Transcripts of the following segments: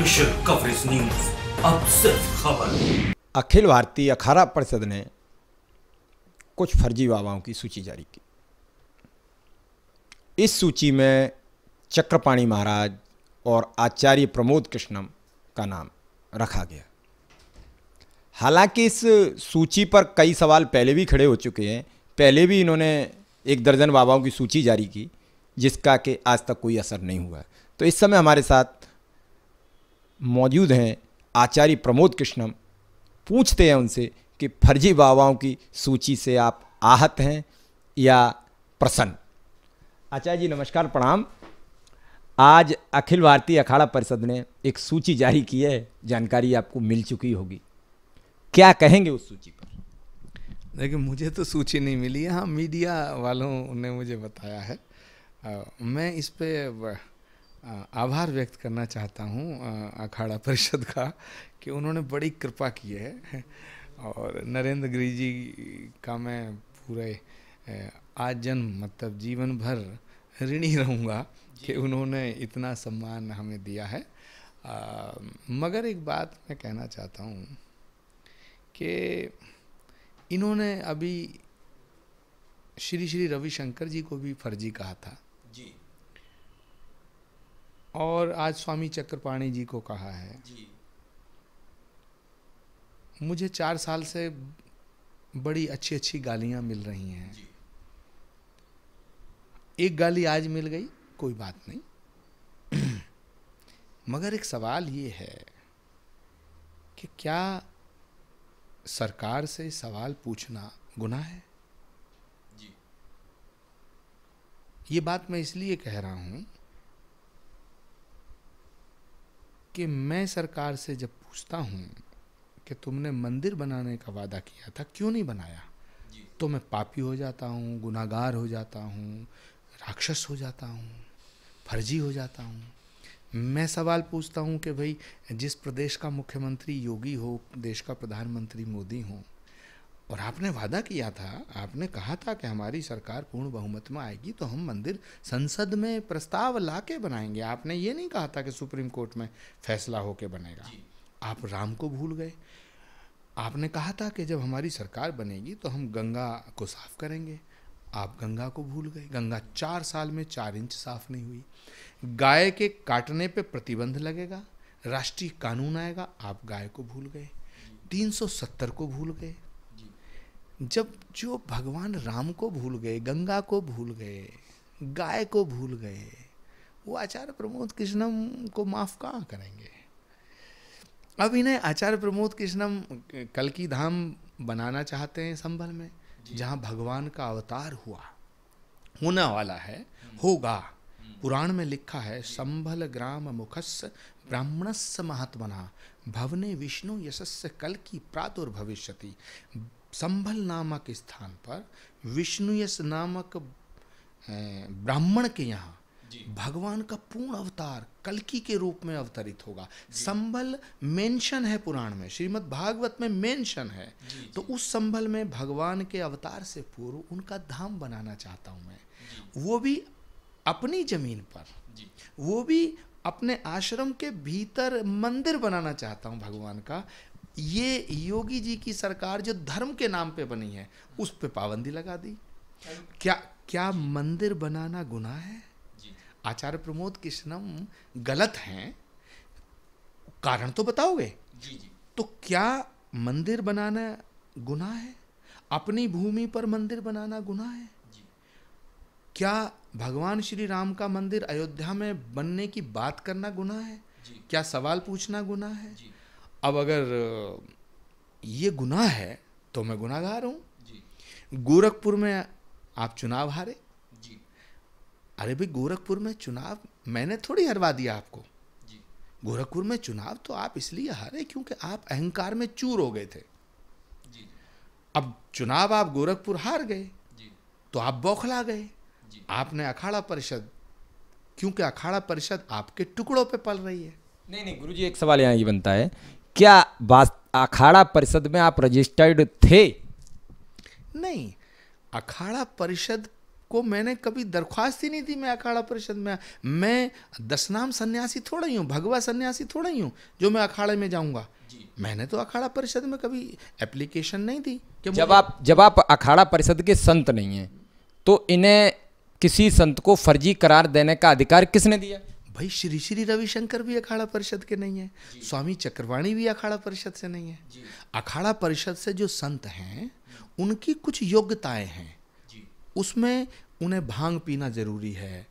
Special coverage news अब सिर्फ खबर अखिल भारतीय अखाड़ा परिषद ने कुछ फर्जी बाबाओं की सूची जारी की इस सूची में चक्रपाणी महाराज और आचार्य प्रमोद कृष्णम का नाम रखा गया हालांकि इस सूची पर कई सवाल पहले भी खड़े हो चुके हैं पहले भी इन्होंने एक दर्जन बाबाओं की सूची जारी की जिसका कि आज तक कोई असर नहीं हुआ तो इस समय हमारे साथ मौजूद हैं आचार्य प्रमोद कृष्णम पूछते हैं उनसे कि फर्जी बाबाओं की सूची से आप आहत हैं या प्रसन्न आचार्य जी नमस्कार प्रणाम आज अखिल भारतीय अखाड़ा परिषद ने एक सूची जारी की है जानकारी आपको मिल चुकी होगी क्या कहेंगे उस सूची पर देखिए मुझे तो सूची नहीं मिली हाँ मीडिया वालों ने मुझे बताया है आ, मैं इस पर आभार व्यक्त करना चाहता हूँ अखाड़ा परिषद का कि उन्होंने बड़ी कृपा की है और नरेंद्र गिरी जी का मैं पूरे आज जन्म मतलब जीवन भर ऋणी रहूँगा कि उन्होंने इतना सम्मान हमें दिया है आ, मगर एक बात मैं कहना चाहता हूँ कि इन्होंने अभी श्री श्री रविशंकर जी को भी फर्जी कहा था और आज स्वामी चक्रपाणी जी को कहा है जी। मुझे चार साल से बड़ी अच्छी अच्छी गालियां मिल रही हैं एक गाली आज मिल गई कोई बात नहीं मगर एक सवाल ये है कि क्या सरकार से सवाल पूछना गुनाह है जी। ये बात मैं इसलिए कह रहा हूँ कि मैं सरकार से जब पूछता हूँ कि तुमने मंदिर बनाने का वादा किया था क्यों नहीं बनाया तो मैं पापी हो जाता हूँ गुनागार हो जाता हूँ राक्षस हो जाता हूँ फर्जी हो जाता हूँ मैं सवाल पूछता हूँ कि भाई जिस प्रदेश का मुख्यमंत्री योगी हो देश का प्रधानमंत्री मोदी हों और आपने वादा किया था आपने कहा था कि हमारी सरकार पूर्ण बहुमत में आएगी तो हम मंदिर संसद में प्रस्ताव ला के बनाएंगे आपने ये नहीं कहा था कि सुप्रीम कोर्ट में फैसला होके बनेगा आप राम को भूल गए आपने कहा था कि जब हमारी सरकार बनेगी तो हम गंगा को साफ करेंगे आप गंगा को भूल गए गंगा चार साल में चार इंच साफ नहीं हुई गाय के काटने पे प्रतिबंध लगेगा राष्ट्रीय कानून आएगा आप गाय को भूल गए 370 को भूल गए जब जो भगवान राम को भूल गए गंगा को भूल गए गाय को भूल गए वो आचार्य प्रमोद कृष्णम को माफ कहाँ करेंगे अब इन्हें आचार्य प्रमोद कृष्णम कल की धाम बनाना चाहते हैं संभल में जहाँ भगवान का अवतार हुआ होना वाला है होगा पुराण में लिखा है संभल ग्राम मुखस् ब्राह्मणस महात्मना भवने विष्णु यशस्य कल की प्रातुर्भविष्यति संभल नामक स्थान पर विष्णुयस नामक ब्राह्मण के यहाँ भगवान का पूर्ण अवतार कलकी के रूप में अवतरित होगा संबल मेंशन है पुराण में श्रीमद् भागवत में मेंशन है तो उस संबल में भगवान के अवतार से पूर्व उनका धाम बनाना चाहता हूँ मैं वो भी अपनी जमीन पर वो भी अपने आश्रम के भीतर मंदिर बनाना चाहता हूँ भगवान का ये योगी जी की सरकार जो धर्म के नाम पे बनी है उस पे पाबंदी लगा दी क्या क्या मंदिर बनाना गुना है आचार्य प्रमोद कृष्णम गलत हैं कारण तो बताओगे जी जी तो क्या मंदिर बनाना गुना है अपनी भूमि पर मंदिर बनाना गुना है जी। क्या भगवान श्री राम का मंदिर अयोध्या में बनने की बात करना गुना है जी। क्या सवाल पूछना गुना है जी। अब अगर ये गुनाह है तो मैं गुनाहगार हूँ गोरखपुर में आप चुनाव हारे अरे भाई गोरखपुर में चुनाव मैंने थोड़ी हरवा दिया आपको गोरखपुर में चुनाव तो आप इसलिए हारे क्योंकि आप अहंकार में चूर हो गए थे अब चुनाव आप गोरखपुर हार गए तो आप बौखला गए आपने अखाड़ा परिषद क्योंकि अखाड़ा परिषद आपके टुकड़ों पे पल रही है नहीं नहीं गुरुजी एक सवाल यहाँ ये बनता है क्या अखाड़ा परिषद में आप रजिस्टर्ड थे नहीं अखाड़ा परिषद को मैंने कभी दरख्वास्त ही नहीं दी मैं अखाड़ा परिषद में मैं दसनाम सन्यासी थोड़ा ही हूँ भगवा सन्यासी थोड़ा ही हूँ जो मैं अखाड़े में जाऊँगा मैंने तो अखाड़ा परिषद में कभी एप्लीकेशन नहीं दी जब आप जब आप अखाड़ा परिषद के संत नहीं हैं तो इन्हें किसी संत को फर्जी करार देने का अधिकार किसने दिया भाई श्री श्री रविशंकर भी अखाड़ा परिषद के नहीं है स्वामी चक्रवाणी भी अखाड़ा परिषद से नहीं है अखाड़ा परिषद से जो संत हैं उनकी कुछ योग्यताएं हैं उसमें उन्हें भांग पीना जरूरी है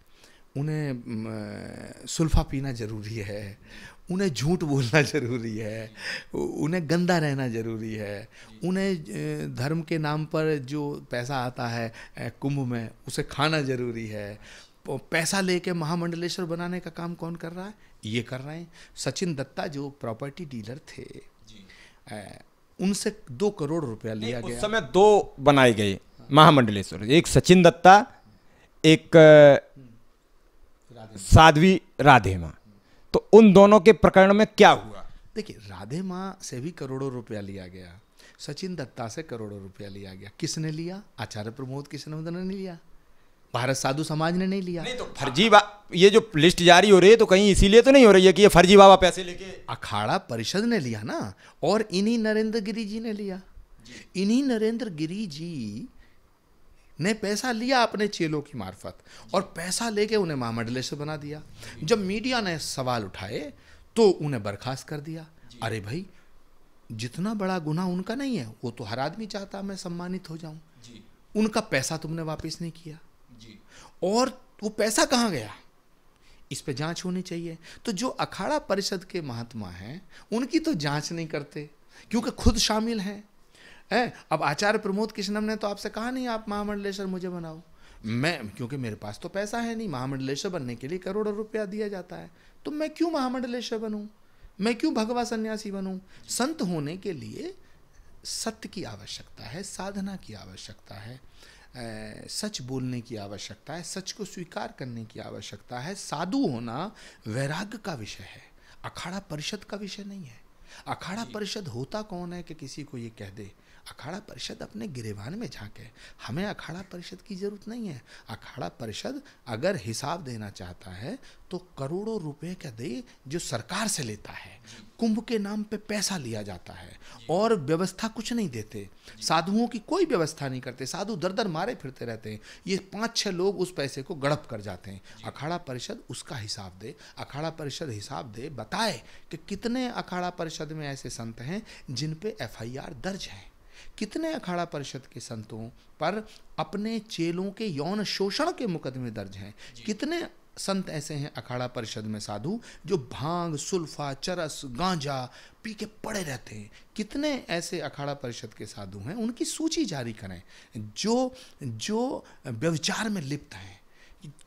उन्हें सुल्फा पीना जरूरी है उन्हें झूठ बोलना ज़रूरी है उन्हें गंदा रहना ज़रूरी है उन्हें धर्म के नाम पर जो पैसा आता है कुंभ में उसे खाना ज़रूरी है पैसा लेके महामंडलेश्वर बनाने का काम कौन कर रहा है ये कर रहे हैं सचिन दत्ता जो प्रॉपर्टी डीलर थे उनसे दो करोड़ रुपया लिया गया उस समय दो बनाए गए महामंडलेश्वर एक सचिन दत्ता एक साध्वी राधे माँ तो उन दोनों के प्रकरण में क्या हुआ देखिए राधे माँ से भी करोड़ों रुपया लिया गया सचिन दत्ता से करोड़ों रुपया लिया गया किसने लिया आचार्य प्रमोद किसने ने लिया भारत साधु समाज ने नहीं लिया नहीं तो फर्जी ये जो लिस्ट जारी हो रही है तो कहीं इसीलिए तो नहीं हो रही है कि ये फर्जी बाबा पैसे लेके अखाड़ा परिषद ने लिया ना और इन्हीं नरेंद्र गिरी जी ने लिया इन्हीं नरेंद्र गिरी जी ने पैसा लिया अपने चेलों की मार्फत और पैसा लेके उन्हें महामंडले से बना दिया जब मीडिया ने सवाल उठाए तो उन्हें बर्खास्त कर दिया अरे भाई जितना बड़ा गुना उनका नहीं है वो तो हर आदमी चाहता मैं सम्मानित हो जाऊं उनका पैसा तुमने वापस नहीं किया और वो पैसा कहाँ गया इस पे जांच होनी चाहिए तो जो अखाड़ा परिषद के महात्मा हैं उनकी तो जांच नहीं करते क्योंकि खुद शामिल हैं है अब आचार्य प्रमोद कृष्णम ने तो आपसे कहा नहीं आप महामंडलेश्वर मुझे बनाओ मैं क्योंकि मेरे पास तो पैसा है नहीं महामंडलेश्वर बनने के लिए करोड़ों रुपया दिया जाता है तो मैं क्यों महामंडलेश्वर बनूँ मैं क्यों भगवा सन्यासी बनूँ संत होने के लिए सत्य की आवश्यकता है साधना की आवश्यकता है सच बोलने की आवश्यकता है सच को स्वीकार करने की आवश्यकता है साधु होना वैराग्य का विषय है अखाड़ा परिषद का विषय नहीं है अखाड़ा परिषद होता कौन है कि किसी को ये कह दे अखाड़ा परिषद अपने गिरेवान में झाँके हमें अखाड़ा परिषद की ज़रूरत नहीं है अखाड़ा परिषद अगर हिसाब देना चाहता है तो करोड़ों रुपए का दे जो सरकार से लेता है कुंभ के नाम पे पैसा लिया जाता है और व्यवस्था कुछ नहीं देते साधुओं की कोई व्यवस्था नहीं करते साधु दर दर मारे फिरते रहते हैं ये पाँच छः लोग उस पैसे को गड़प कर जाते हैं अखाड़ा परिषद उसका हिसाब दे अखाड़ा परिषद हिसाब दे बताए कि कितने अखाड़ा परिषद में ऐसे संत हैं जिन पे एफआईआर दर्ज है कितने अखाड़ा परिषद के संतों पर अपने चेलों के यौन शोषण के मुकदमे दर्ज हैं कितने संत ऐसे हैं अखाड़ा परिषद में साधु जो भांग सुल्फा चरस गांजा पी के पड़े रहते हैं कितने ऐसे अखाड़ा परिषद के साधु हैं उनकी सूची जारी करें जो जो व्यवचार में लिप्त हैं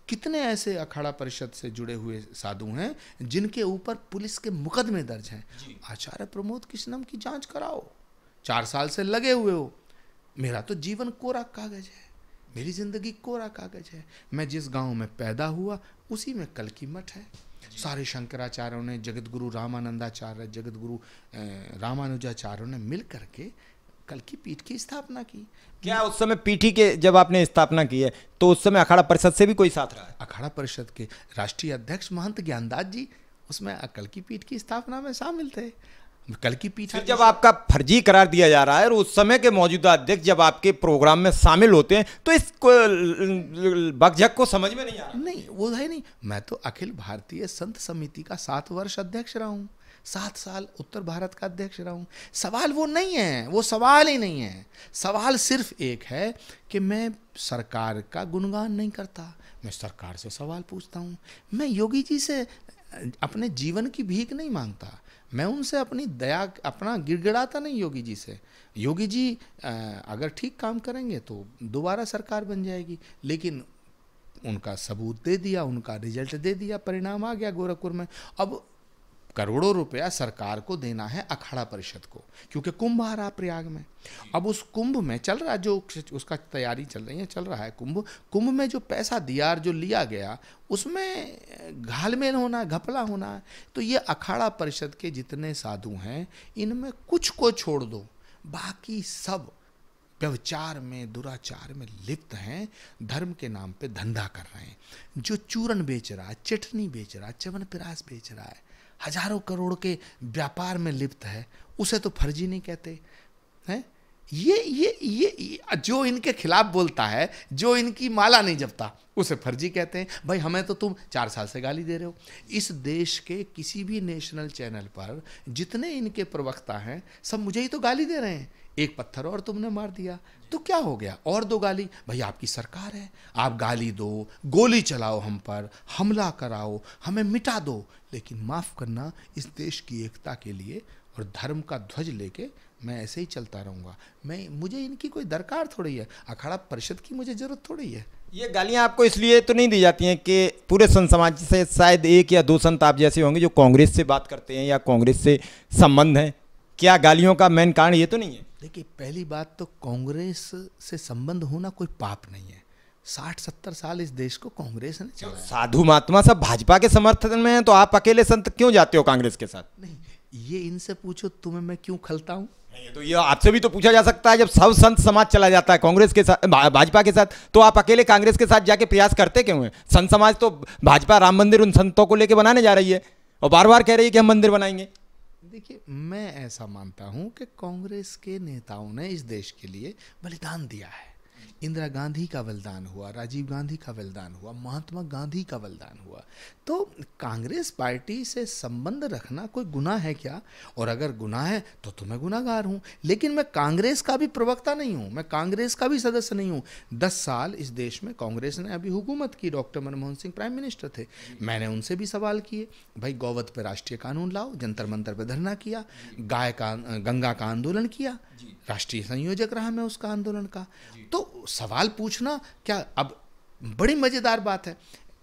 कितने ऐसे अखाड़ा परिषद से जुड़े हुए साधु हैं जिनके ऊपर पुलिस के मुकदमे दर्ज हैं आचार्य प्रमोद कृष्णम की जांच कराओ चार साल से लगे हुए हो मेरा तो जीवन कोरा कागज है मेरी जिंदगी कोरा कागज है मैं जिस गांव में पैदा हुआ उसी में कल की मठ है सारे शंकराचार्यों ने जगत गुरु रामानंदाचार्य जगत गुरु रामानुजाचार्यों ने मिल करके कल की पीठ की स्थापना की क्या उस समय पीठी के जब आपने स्थापना की है तो उस समय अखाड़ा परिषद से भी कोई साथ रहा है अखाड़ा परिषद के राष्ट्रीय अध्यक्ष महंत ज्ञानदास जी उसमें अकल की पीठ की स्थापना में शामिल थे कल की पीछे जब आपका फर्जी करार दिया जा रहा है और उस समय के मौजूदा अध्यक्ष जब आपके प्रोग्राम में शामिल होते हैं तो इस बगझक को समझ में नहीं आ रहा नहीं वो है नहीं मैं तो अखिल भारतीय संत समिति का सात वर्ष अध्यक्ष रहा हूँ सात साल उत्तर भारत का अध्यक्ष रहा हूँ सवाल वो नहीं है वो सवाल ही नहीं है सवाल सिर्फ एक है कि मैं सरकार का गुणगान नहीं करता मैं सरकार से सवाल पूछता हूँ मैं योगी जी से अपने जीवन की भीख नहीं मांगता मैं उनसे अपनी दया अपना गिड़गिड़ाता नहीं योगी जी से योगी जी अगर ठीक काम करेंगे तो दोबारा सरकार बन जाएगी लेकिन उनका सबूत दे दिया उनका रिजल्ट दे दिया परिणाम आ गया गोरखपुर में अब करोड़ों रुपया सरकार को देना है अखाड़ा परिषद को क्योंकि कुंभ आ रहा प्रयाग में अब उस कुंभ में चल रहा जो उसका तैयारी चल रही है चल रहा है कुंभ कुंभ में जो पैसा दिया जो लिया गया उसमें घालमेल होना घपला होना तो ये अखाड़ा परिषद के जितने साधु हैं इनमें कुछ को छोड़ दो बाकी सब व्यवचार में दुराचार में लिप्त हैं धर्म के नाम पे धंधा कर रहे हैं जो चूरन बेच रहा है चटनी बेच रहा है चवन पिरास बेच रहा है हजारों करोड़ के व्यापार में लिप्त है उसे तो फर्जी नहीं कहते हैं ये ये ये, ये जो इनके खिलाफ बोलता है जो इनकी माला नहीं जपता उसे फर्जी कहते हैं भाई हमें तो तुम चार साल से गाली दे रहे हो इस देश के किसी भी नेशनल चैनल पर जितने इनके प्रवक्ता हैं सब मुझे ही तो गाली दे रहे हैं एक पत्थर और तुमने मार दिया तो क्या हो गया और दो गाली भाई आपकी सरकार है आप गाली दो गोली चलाओ हम पर हमला कराओ हमें मिटा दो लेकिन माफ़ करना इस देश की एकता के लिए और धर्म का ध्वज लेके मैं ऐसे ही चलता रहूँगा मैं मुझे इनकी कोई दरकार थोड़ी है अखाड़ा परिषद की मुझे ज़रूरत थोड़ी है ये गालियाँ आपको इसलिए तो नहीं दी जाती हैं कि पूरे संत समाज से शायद एक या दो संत आप जैसे होंगे जो कांग्रेस से बात करते हैं या कांग्रेस से संबंध हैं क्या गालियों का मेन कारण ये तो नहीं है देखिए पहली बात तो कांग्रेस से संबंध होना कोई पाप नहीं है साठ सत्तर साल इस देश को कांग्रेस ने चला साधु महात्मा सब भाजपा के समर्थन में हैं तो आप अकेले संत क्यों जाते हो कांग्रेस के साथ नहीं ये इनसे पूछो तुम्हें मैं क्यों खलता हूँ तो ये आपसे भी तो पूछा जा सकता है जब सब संत समाज चला जाता है कांग्रेस के साथ भाजपा के साथ तो आप अकेले कांग्रेस के साथ जाके प्रयास करते क्यों हैं संत समाज तो भाजपा राम मंदिर उन संतों को लेके बनाने जा रही है और बार बार कह रही है कि हम मंदिर बनाएंगे देखिए मैं ऐसा मानता हूं कि कांग्रेस के नेताओं ने इस देश के लिए बलिदान दिया है इंदिरा गांधी का बलिदान हुआ राजीव गांधी का बलिदान हुआ महात्मा गांधी का बलिदान हुआ तो कांग्रेस पार्टी से संबंध रखना कोई गुनाह है क्या और अगर गुनाह है तो, तो मैं गुनाहगार हूँ लेकिन मैं कांग्रेस का भी प्रवक्ता नहीं हूँ मैं कांग्रेस का भी सदस्य नहीं हूँ दस साल इस देश में कांग्रेस ने अभी हुकूमत की doctor Manmohan Singh prime minister थे मैंने उनसे भी सवाल किए भाई गौवत पर राष्ट्रीय कानून लाओ जंतर मंतर पर धरना किया गाय का गंगा का आंदोलन किया राष्ट्रीय संयोजक रहा मैं उसका आंदोलन का तो सवाल पूछना क्या अब बड़ी मज़ेदार बात है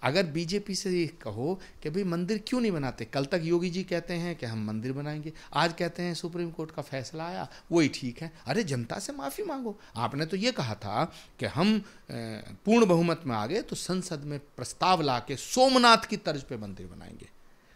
अगर बीजेपी से ये कहो कि भाई मंदिर क्यों नहीं बनाते कल तक योगी जी कहते हैं कि हम मंदिर बनाएंगे आज कहते हैं सुप्रीम कोर्ट का फैसला आया वही ठीक है अरे जनता से माफ़ी मांगो आपने तो ये कहा था कि हम पूर्ण बहुमत में आ गए तो संसद में प्रस्ताव ला के सोमनाथ की तर्ज पे मंदिर बनाएंगे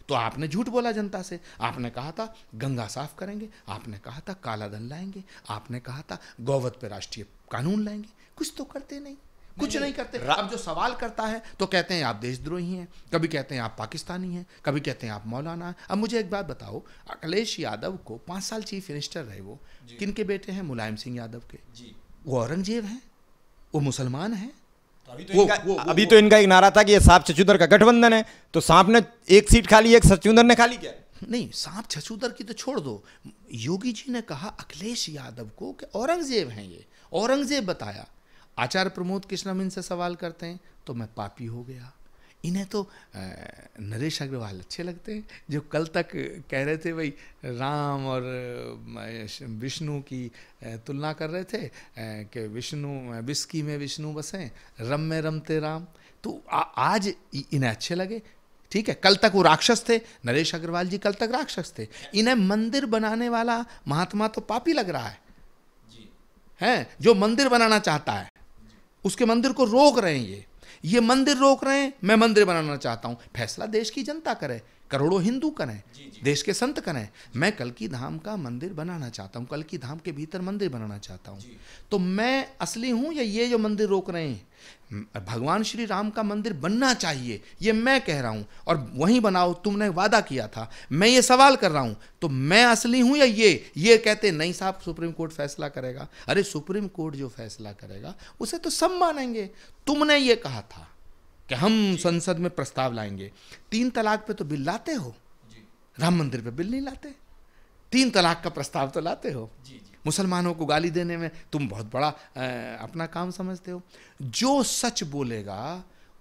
तो आपने झूठ बोला जनता से आपने कहा था गंगा साफ करेंगे आपने कहा था काला धन लाएंगे आपने कहा था गौवत पर राष्ट्रीय कानून लाएंगे कुछ तो करते नहीं कुछ नहीं, नहीं करते अब जो सवाल करता है तो कहते हैं आप देशद्रोही हैं कभी कहते हैं आप पाकिस्तानी हैं कभी कहते हैं आप मौलाना हैं अब मुझे एक बात बताओ अखिलेश यादव को पाँच साल चीफ मिनिस्टर रहे वो किन के बेटे हैं मुलायम सिंह यादव के जी वो औरंगजेब हैं वो मुसलमान हैं तो अभी तो वो, इनका वो, अभी वो, तो इनका एक नारा था कि ये सांप छछूदर का गठबंधन है तो सांप ने एक सीट खाली एक सचुंदर ने खाली किया नहीं सांप छछूदर की तो छोड़ दो योगी जी ने कहा अखिलेश यादव को कि औरंगजेब हैं ये औरंगजेब बताया आचार्य प्रमोद कृष्णा मीन से सवाल करते हैं तो मैं पापी हो गया इन्हें तो नरेश अग्रवाल अच्छे लगते हैं जो कल तक कह रहे थे भाई राम और विष्णु की तुलना कर रहे थे कि विष्णु विस्की में विष्णु बसे रम में रमते राम तो आ, आज इन्हें अच्छे लगे ठीक है कल तक वो राक्षस थे नरेश अग्रवाल जी कल तक राक्षस थे इन्हें मंदिर बनाने वाला महात्मा तो पापी लग रहा है जी हैं जो मंदिर बनाना चाहता है उसके मंदिर को रोक रहे हैं ये ये मंदिर रोक रहे हैं मैं मंदिर बनाना चाहता हूं फैसला देश की जनता करे करोड़ों हिंदू करें देश के संत करें मैं कल की धाम का मंदिर बनाना चाहता हूँ कल की धाम के भीतर मंदिर बनाना चाहता हूँ तो मैं असली हूँ या ये जो मंदिर रोक रहे हैं भगवान श्री राम का मंदिर बनना चाहिए ये मैं कह रहा हूँ और वहीं बनाओ तुमने वादा किया था मैं ये सवाल कर रहा हूँ तो मैं असली हूँ या ये ये कहते नहीं साहब सुप्रीम कोर्ट फैसला करेगा अरे सुप्रीम कोर्ट जो फैसला करेगा उसे तो सब मानेंगे तुमने ये कहा था कि हम संसद में प्रस्ताव लाएंगे तीन तलाक पे तो बिल लाते हो जी राम मंदिर पे बिल नहीं लाते तीन तलाक का प्रस्ताव तो लाते हो मुसलमानों को गाली देने में तुम बहुत बड़ा आ, अपना काम समझते हो जो सच बोलेगा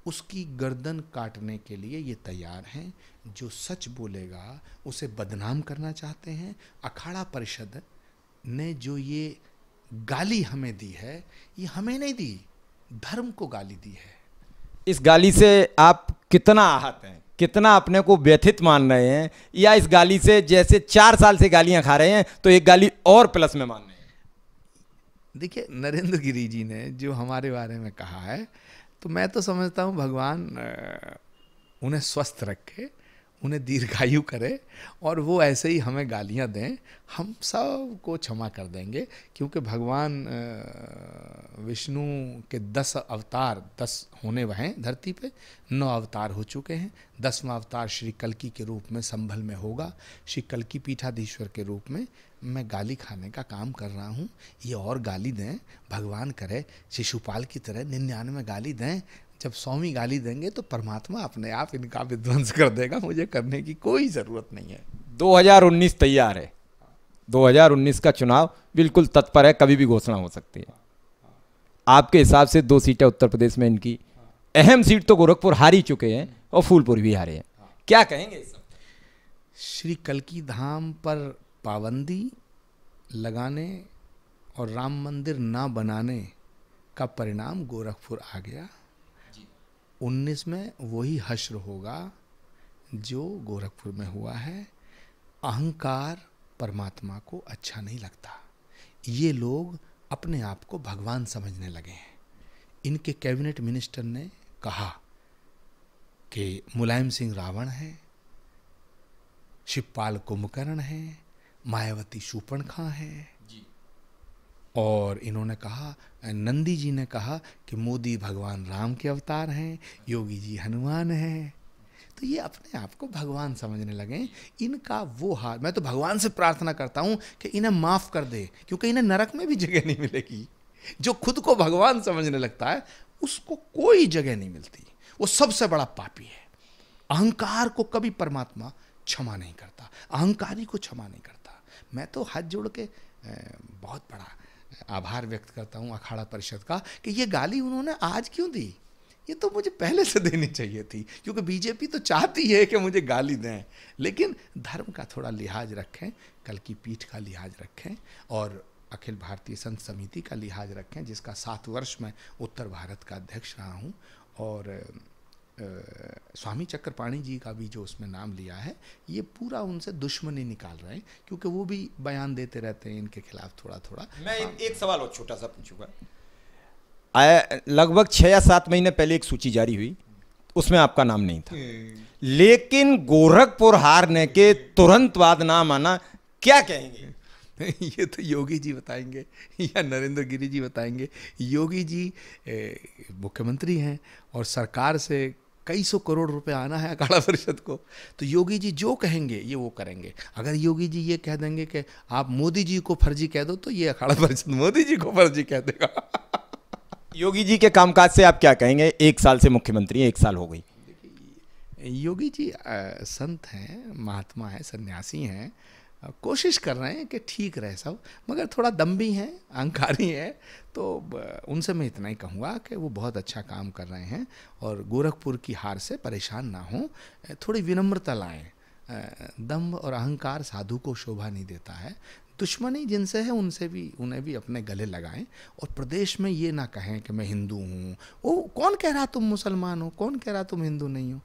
उसकी गर्दन काटने के लिए ये तैयार हैं जो सच बोलेगा उसे बदनाम करना चाहते हैं अखाड़ा परिषद ने जो ये गाली हमें दी है ये हमें नहीं दी धर्म को गाली दी है इस गाली से आप कितना आहत हैं कितना अपने को व्यथित मान रहे हैं या इस गाली से जैसे चार साल से गालियां खा रहे हैं तो एक गाली और प्लस में मान रहे हैं देखिए नरेंद्र गिरी जी ने जो हमारे बारे में कहा है तो मैं तो समझता हूँ भगवान उन्हें स्वस्थ रखे उन्हें दीर्घायु करे और वो ऐसे ही हमें गालियाँ दें हम सब को क्षमा कर देंगे क्योंकि भगवान विष्णु के दस अवतार दस होने वह हैं धरती पे नौ अवतार हो चुके हैं दसवां अवतार श्री कलकी के रूप में संभल में होगा श्री कलकी पीठाधीश्वर के रूप में मैं गाली खाने का काम कर रहा हूँ ये और गाली दें भगवान करे शिशुपाल की तरह निन्यानवे गाली दें जब स्वामी गाली देंगे तो परमात्मा अपने आप इनका विध्वंस कर देगा मुझे करने की कोई ज़रूरत नहीं है 2019 तैयार है 2019 का चुनाव बिल्कुल तत्पर है कभी भी घोषणा हो सकती है आपके हिसाब से दो सीटें उत्तर प्रदेश में इनकी अहम सीट तो गोरखपुर हार ही चुके हैं और फूलपुर भी हारे हैं क्या कहेंगे श्री कलकी धाम पर पाबंदी लगाने और राम मंदिर ना बनाने का परिणाम गोरखपुर आ गया 2019 में वही हश्र होगा जो गोरखपुर में हुआ है अहंकार परमात्मा को अच्छा नहीं लगता ये लोग अपने आप को भगवान समझने लगे हैं इनके कैबिनेट मिनिस्टर ने कहा कि मुलायम सिंह रावण है शिवपाल कुंभकर्ण है मायावती शूपण खां है और इन्होंने कहा नंदी जी ने कहा कि मोदी भगवान राम के अवतार हैं योगी जी हनुमान हैं तो ये अपने आप को भगवान समझने लगे इनका वो हाल मैं तो भगवान से प्रार्थना करता हूँ कि इन्हें माफ़ कर दे क्योंकि इन्हें नरक में भी जगह नहीं मिलेगी जो खुद को भगवान समझने लगता है उसको कोई जगह नहीं मिलती वो सबसे बड़ा पापी है अहंकार को कभी परमात्मा क्षमा नहीं करता अहंकारी को क्षमा नहीं करता मैं तो हाथ जोड़ के बहुत बड़ा आभार व्यक्त करता हूँ अखाड़ा परिषद का कि ये गाली उन्होंने आज क्यों दी ये तो मुझे पहले से देनी चाहिए थी क्योंकि बीजेपी तो चाहती है कि मुझे गाली दें लेकिन धर्म का थोड़ा लिहाज रखें कल की पीठ का लिहाज रखें और अखिल भारतीय संत समिति का लिहाज रखें जिसका सात वर्ष में उत्तर भारत का अध्यक्ष रहा हूँ और स्वामी चक्रपाणी जी का भी जो उसमें नाम लिया है ये पूरा उनसे दुश्मनी निकाल रहे हैं क्योंकि वो भी बयान देते रहते हैं इनके खिलाफ थोड़ा थोड़ा मैं एक सवाल और छोटा सा पूछूंगा लगभग छः या सात महीने पहले एक सूची जारी हुई उसमें आपका नाम नहीं था लेकिन गोरखपुर हारने के तुरंत बाद नाम आना क्या कहेंगे ये तो योगी जी बताएंगे या नरेंद्र गिरी जी बताएंगे योगी जी मुख्यमंत्री हैं और सरकार से कई सौ करोड़ रुपए आना है अखाड़ा परिषद को तो योगी जी जो कहेंगे ये वो करेंगे अगर योगी जी ये कह देंगे कि आप मोदी जी को फर्जी कह दो तो ये अखाड़ा परिषद मोदी जी को फर्जी कह देगा योगी जी के कामकाज से आप क्या कहेंगे एक साल से मुख्यमंत्री एक साल हो गई योगी जी आ, संत हैं महात्मा हैं सन्यासी हैं कोशिश कर रहे हैं कि ठीक रहे सब मगर थोड़ा दम भी हैं अहंकारी हैं तो उनसे मैं इतना ही कहूँगा कि वो बहुत अच्छा काम कर रहे हैं और गोरखपुर की हार से परेशान ना हों थोड़ी विनम्रता लाएं दम्भ और अहंकार साधु को शोभा नहीं देता है दुश्मनी जिनसे है उनसे भी उन्हें भी अपने गले लगाएं और प्रदेश में ये ना कहें कि मैं हिंदू हूँ वो कौन कह रहा तुम मुसलमान हो कौन कह रहा तुम हिंदू नहीं हो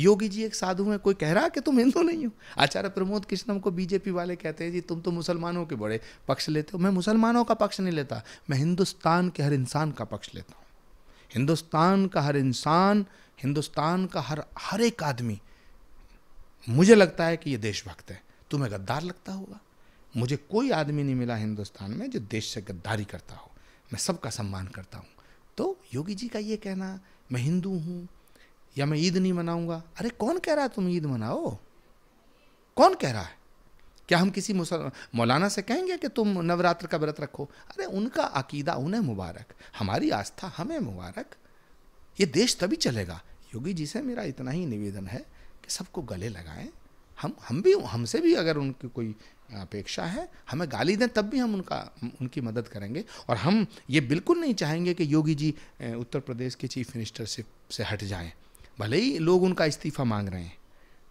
योगी जी एक साधु हैं कोई कह रहा है कि तुम हिंदू नहीं हो आचार्य प्रमोद कृष्णम को बीजेपी वाले कहते हैं जी तुम तो मुसलमानों के बड़े पक्ष लेते हो मैं मुसलमानों का पक्ष नहीं लेता मैं हिंदुस्तान के हर इंसान का पक्ष लेता हूँ हिंदुस्तान का हर इंसान हिंदुस्तान का हर हर एक आदमी मुझे लगता है कि ये देशभक्त है तुम्हें गद्दार लगता होगा मुझे कोई आदमी नहीं मिला हिंदुस्तान में जो देश से गद्दारी करता हो मैं सबका सम्मान करता हूँ तो योगी जी का ये कहना मैं हिंदू हूँ या मैं ईद नहीं मनाऊंगा अरे कौन कह रहा है तुम ईद मनाओ कौन कह रहा है क्या हम किसी मुसल मौलाना से कहेंगे कि तुम नवरात्र का व्रत रखो अरे उनका अकीदा उन्हें मुबारक हमारी आस्था हमें मुबारक ये देश तभी चलेगा योगी जी से मेरा इतना ही निवेदन है कि सबको गले लगाएं हम हम भी हमसे भी अगर उनकी कोई अपेक्षा है हमें गाली दें तब भी हम उनका उनकी मदद करेंगे और हम ये बिल्कुल नहीं चाहेंगे कि योगी जी उत्तर प्रदेश के चीफ मिनिस्टर से से हट जाएं भले ही लोग उनका इस्तीफा मांग रहे हैं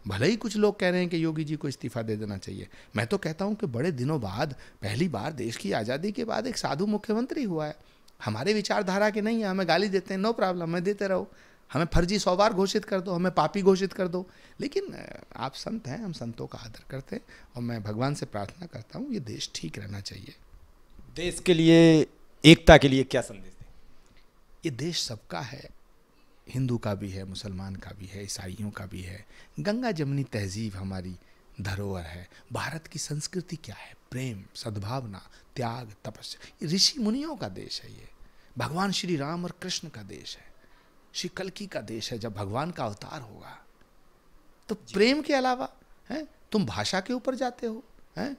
भले ही कुछ लोग कह रहे हैं कि योगी जी को इस्तीफा दे देना चाहिए मैं तो कहता हूँ कि बड़े दिनों बाद पहली बार देश की आज़ादी के बाद एक साधु मुख्यमंत्री हुआ है हमारे विचारधारा के नहीं है हमें गाली देते हैं नो प्रॉब्लम हमें देते रहो हमें फर्जी सौवार घोषित कर दो हमें पापी घोषित कर दो लेकिन आप संत हैं हम संतों का आदर करते हैं और मैं भगवान से प्रार्थना करता हूँ ये देश ठीक रहना चाहिए देश के लिए एकता के लिए क्या संदेश दें ये देश सबका है हिंदू का भी है मुसलमान का भी है ईसाइयों का भी है गंगा जमनी तहजीब हमारी धरोहर है भारत की संस्कृति क्या है प्रेम सद्भावना त्याग तपस्या ऋषि मुनियों का देश है ये भगवान श्री राम और कृष्ण का देश है श्री कलकी का देश है जब भगवान का अवतार होगा तो प्रेम के अलावा हैं तुम भाषा के ऊपर जाते हो हैं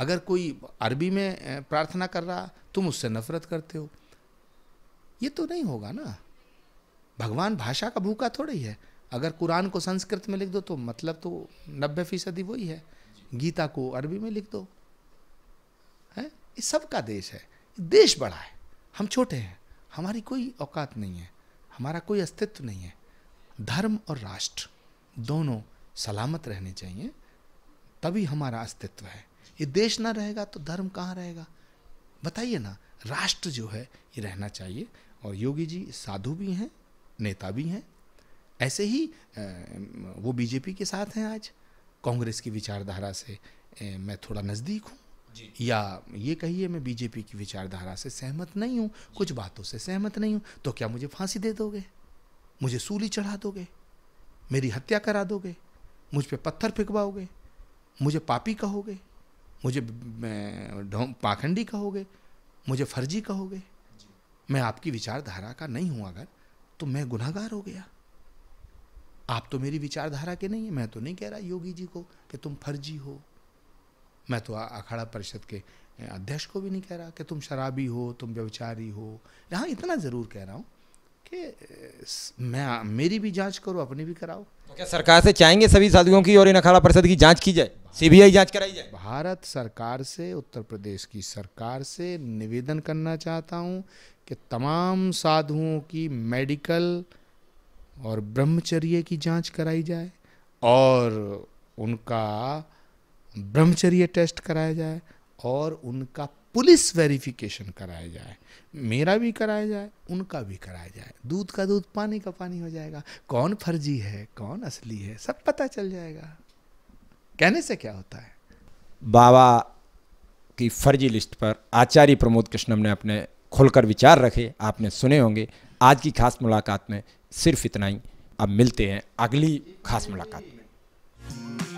अगर कोई अरबी में प्रार्थना कर रहा तुम उससे नफरत करते हो ये तो नहीं होगा ना भगवान भाषा का भूखा थोड़ी ही है अगर कुरान को संस्कृत में लिख दो तो मतलब तो नब्बे फीसदी वही है गीता को अरबी में लिख दो है ये सबका देश है देश बड़ा है हम छोटे हैं हमारी कोई औकात नहीं है हमारा कोई अस्तित्व नहीं है धर्म और राष्ट्र दोनों सलामत रहने चाहिए तभी हमारा अस्तित्व है ये देश ना रहेगा तो धर्म कहाँ रहेगा बताइए ना राष्ट्र जो है ये रहना चाहिए और योगी जी साधु भी हैं नेता भी हैं ऐसे ही वो बीजेपी के साथ हैं आज कांग्रेस की विचारधारा से मैं थोड़ा नज़दीक हूँ या ये कहिए मैं बीजेपी की विचारधारा से सहमत नहीं हूँ कुछ बातों से सहमत नहीं हूँ तो क्या मुझे फांसी दे दोगे मुझे सूली चढ़ा दोगे मेरी हत्या करा दोगे मुझ पर पत्थर फेंकवाओगे मुझे पापी कहोगे मुझे पाखंडी कहोगे मुझे फर्जी कहोगे मैं आपकी विचारधारा का नहीं हूँ अगर तो मैं गुनाहगार हो गया आप तो मेरी विचारधारा के नहीं है मैं तो नहीं कह रहा योगी जी को कि तुम फर्जी हो मैं तो अखाड़ा परिषद के अध्यक्ष को भी नहीं कह रहा कि तुम शराबी हो तुम व्यवचारी हो यहाँ इतना ज़रूर कह रहा हूँ कि मैं मेरी भी जांच करो अपनी भी कराओ तो क्या सरकार से चाहेंगे सभी साधुओं की और इन अखाड़ा परिषद की जांच की जाए सीबीआई जांच कराई जाए भारत सरकार से उत्तर प्रदेश की सरकार से निवेदन करना चाहता हूँ कि तमाम साधुओं की मेडिकल और ब्रह्मचर्य की जांच कराई जाए और उनका ब्रह्मचर्य टेस्ट कराया जाए और उनका पुलिस वेरिफिकेशन कराया जाए मेरा भी कराया जाए उनका भी कराया जाए दूध का दूध पानी का पानी हो जाएगा कौन फर्जी है कौन असली है सब पता चल जाएगा कहने से क्या होता है बाबा की फर्जी लिस्ट पर आचार्य प्रमोद कृष्णम ने अपने खुलकर विचार रखे आपने सुने होंगे आज की खास मुलाकात में सिर्फ इतना ही अब मिलते हैं अगली खास मुलाकात में